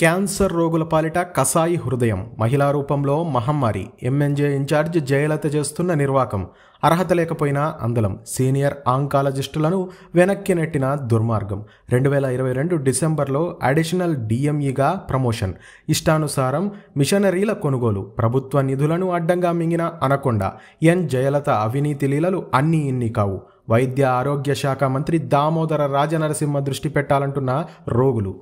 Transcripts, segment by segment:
cancer రోగుల పాలిట కసాయి హృదయం మహిళా రూపంలో మహమ్మారి ఎంఎన్జే ఇన్ఛార్జ్ జయలత చేస్తున్న నిర్వాకం అర్హత లేకపోయినా అందలం సీనియర్ ఆంకాలజిస్టులను వెనక్కి నెట్టిన దుర్మార్గం రెండు వేల ఇరవై రెండు డిసెంబర్లో అడిషనల్ డిఎంఈగా e ప్రమోషన్ ఇష్టానుసారం మిషనరీల కొనుగోలు ప్రభుత్వ నిధులను అడ్డంగా మింగిన అనకొండ ఎన్ జయలత అవినీతి లీలలు అన్నీ ఇన్ని కావు వైద్య ఆరోగ్య శాఖ మంత్రి దామోదర రాజనరసింహ దృష్టి పెట్టాలంటున్న రోగులు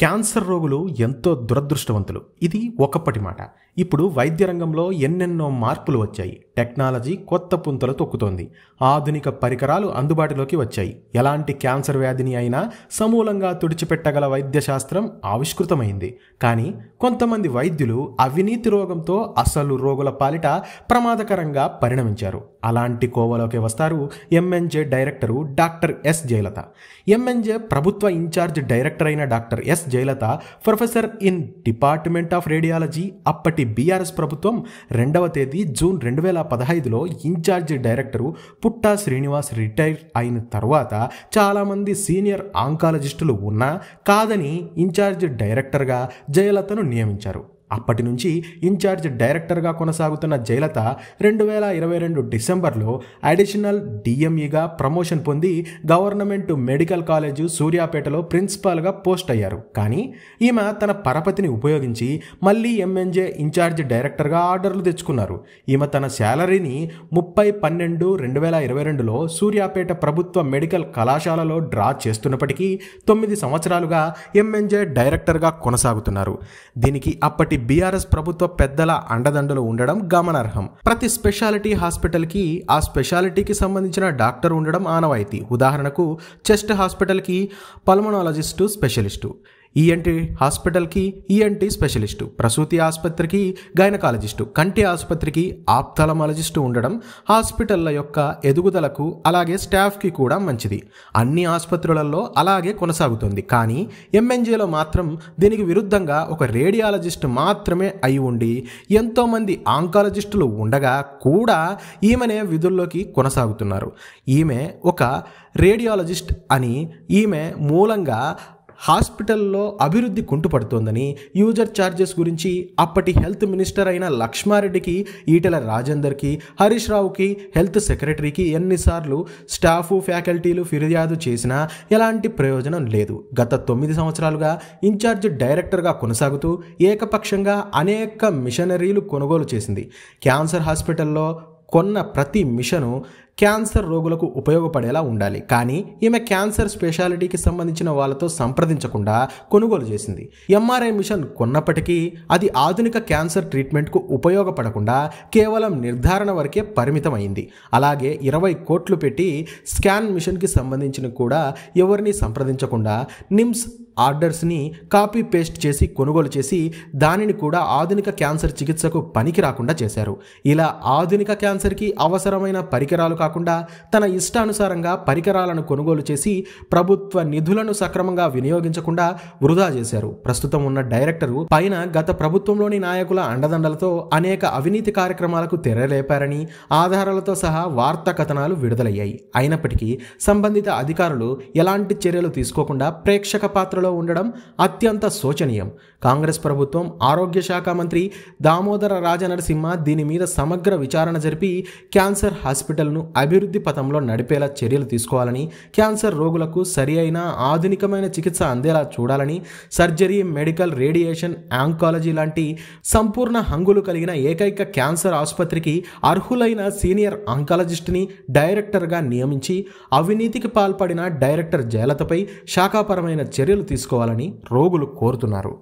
క్యాన్సర్ రోగులు ఎంతో దురదృష్టవంతులు ఇది ఒకప్పటి మాట ఇప్పుడు వైద్య రంగంలో ఎన్నెన్నో మార్పులు వచ్చాయి టెక్నాలజీ కొత్త పుంతలు తొక్కుతోంది ఆధునిక పరికరాలు అందుబాటులోకి వచ్చాయి ఎలాంటి క్యాన్సర్ వ్యాధిని అయినా సమూలంగా తుడిచిపెట్టగల వైద్యశాస్త్రం ఆవిష్కృతమైంది కానీ కొంతమంది వైద్యులు అవినీతి రోగంతో అసలు రోగుల పాలిట ప్రమాదకరంగా పరిణమించారు అలాంటి కోవలోకి వస్తారు MNJ director doctor S Jayalatha MNJ ప్రభుత్వ ఇన్ఛార్జ్ డైరెక్టర్ అయిన doctor S Jayalatha professor in department of radiology అప్పటి బీఆర్ఎస్ ప్రభుత్వం రెండవ తేదీ జూన్ రెండు వేల పదహైదులో in charge director Putta Srinivas retire అయిన తర్వాత చాలామంది సీనియర్ ఆంకాలజిస్టులు ఉన్నా కాదని ఇన్ఛార్జ్ డైరెక్టర్గా జయలతను నియమించారు అప్పటి నుంచి ఇన్ఛార్జ్ డైరెక్టర్గా కొనసాగుతున్న జయలత రెండు వేల ఇరవై రెండు డిసెంబర్లో అడిషనల్ డిఎంఈగా ప్రమోషన్ పొంది గవర్నమెంట్ మెడికల్ కాలేజు సూర్యాపేటలో ప్రిన్సిపాల్గా పోస్ట్ అయ్యారు కానీ ఈమె తన పరపతిని ఉపయోగించి మళ్ళీ ఎంఎన్జే ఇన్ఛార్జ్ డైరెక్టర్గా ఆర్డర్లు తెచ్చుకున్నారు ఈమె తన శాలరీని ముప్పై పన్నెండు రెండు వేల ఇరవై రెండులో సూర్యాపేట ప్రభుత్వ మెడికల్ కళాశాలలో డ్రా చేస్తున్నప్పటికీ తొమ్మిది సంవత్సరాలుగా ఎంఎన్జే డైరెక్టర్గా కొనసాగుతున్నారు దీనికి అప్పటి అప్పటి బీఆర్ఎస్ ప్రభుత్వ పెద్దల అండదండలు ఉండడం గమనార్హం ప్రతి స్పెషాలిటీ హాస్పిటల్కి ఆ స్పెషాలిటీకి సంబంధించిన డాక్టర్ ఉండడం ఆనవాయితీ ఉదాహరణకు చెస్ట్ హాస్పిటల్కి పల్మనాలజిస్టు స్పెషలిస్టు ఈఎన్టీ e హాస్పిటల్కి ఈఎన్టీ e స్పెషలిస్టు ప్రసూతి ఆసుపత్రికి గైనకాలజిస్టు కంటి ఆసుపత్రికి ఆప్తలమాలజిస్టు ఉండడం హాస్పిటల్ల యొక్క ఎదుగుదలకు అలాగే స్టాఫ్కి కూడా మంచిది అన్ని ఆసుపత్రులలో అలాగే కొనసాగుతుంది కానీ ఎంఎన్జీలో మాత్రం దీనికి విరుద్ధంగా ఒక రేడియాలజిస్ట్ మాత్రమే అయి ఉండి ఎంతోమంది ఆంకాలజిస్టులు ఉండగా కూడా ఈమెనే విధుల్లోకి కొనసాగుతున్నారు ఈమె ఒక రేడియాలజిస్ట్ అని ఈమె మూలంగా హాస్పిటల్లో అభివృద్ధి కుంటుపడుతోందని యూజర్ ఛార్జెస్ గురించి అప్పటి హెల్త్ మినిస్టర్ అయిన లక్ష్మారెడ్డికి ఈటెల రాజేందర్కి హరీష్ రావుకి హెల్త్ సెక్రటరీకి ఎన్నిసార్లు స్టాఫ్ ఫ్యాకల్టీలు ఫిర్యాదు చేసినా ఎలాంటి ప్రయోజనం లేదు గత తొమ్మిది సంవత్సరాలుగా ఇన్ఛార్జ్ డైరెక్టర్గా కొనసాగుతూ ఏకపక్షంగా అనేక మిషనరీలు కొనుగోలు చేసింది క్యాన్సర్ హాస్పిటల్లో కొన్న ప్రతి మిషను క్యాన్సర్ రోగులకు ఉపయోగపడేలా ఉండాలి కానీ ఈమె క్యాన్సర్ స్పెషాలిటీకి సంబంధించిన వాళ్ళతో సంప్రదించకుండా కొనుగోలు చేసింది ఎంఆర్ఐ మిషన్ కొన్నప్పటికీ అది ఆధునిక క్యాన్సర్ ట్రీట్మెంట్కు ఉపయోగపడకుండా కేవలం నిర్ధారణ వరకే పరిమితమైంది అలాగే ఇరవై కోట్లు పెట్టి స్కాన్ మిషన్కి సంబంధించిన కూడా ఎవరిని సంప్రదించకుండా నిమ్స్ ఆర్డర్స్ని కాపీ పేస్ట్ చేసి కొనుగోలు చేసి దానిని కూడా ఆధునిక క్యాన్సర్ చికిత్సకు పనికి రాకుండా చేశారు ఇలా ఆధునిక క్యాన్సర్కి అవసరమైన పరికరాలు కాకుండా తన ఇష్టానుసారంగా పరికరాలను కొనుగోలు చేసి ప్రభుత్వ నిధులను సక్రమంగా వినియోగించకుండా వృధా చేశారు ప్రస్తుతం ఉన్న డైరెక్టరు పైన గత ప్రభుత్వంలోని నాయకుల అండదండలతో అనేక అవినీతి కార్యక్రమాలకు తెరలేపారని ఆధారాలతో సహా వార్తా కథనాలు విడుదలయ్యాయి అయినప్పటికీ సంబంధిత అధికారులు ఎలాంటి చర్యలు తీసుకోకుండా ప్రేక్షక పాత్రలో ఉండడం అత్యంత శోచనీయం కాంగ్రెస్ ప్రభుత్వం ఆరోగ్య శాఖ మంత్రి దామోదర రాజనరసింహ దీని మీద సమగ్ర విచారణ జరిపి క్యాన్సర్ హాస్పిటల్ను అభివృద్ధి పథంలో నడిపేలా చర్యలు తీసుకోవాలని క్యాన్సర్ రోగులకు సరి అయిన ఆధునికమైన చికిత్స అందేలా చూడాలని సర్జరీ మెడికల్ రేడియేషన్ ఆంకాలజీ లాంటి సంపూర్ణ హంగులు కలిగిన ఏకైక క్యాన్సర్ ఆసుపత్రికి అర్హులైన సీనియర్ ఆంకాలజిస్ట్ని డైరెక్టర్గా నియమించి అవినీతికి పాల్పడిన డైరెక్టర్ జయలతపై శాఖాపరమైన చర్యలు తీసుకోవాలని రోగులు కోరుతున్నారు